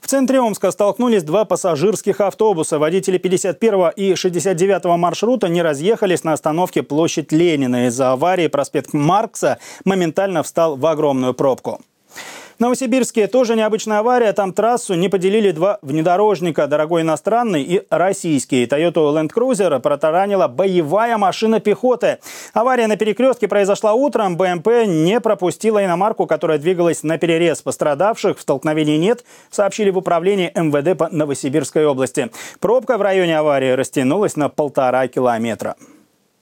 В центре Омска столкнулись два пассажирских автобуса. Водители 51 и 69 маршрута не разъехались на остановке площадь Ленина. Из-за аварии проспект Маркса моментально встал в огромную пробку. Новосибирске тоже необычная авария. Там трассу не поделили два внедорожника, дорогой иностранный и российский. Toyota Land Cruiser протаранила боевая машина пехоты. Авария на перекрестке произошла утром. БМП не пропустила иномарку, которая двигалась на перерез. Пострадавших в столкновении нет, сообщили в управлении МВД по Новосибирской области. Пробка в районе аварии растянулась на полтора километра.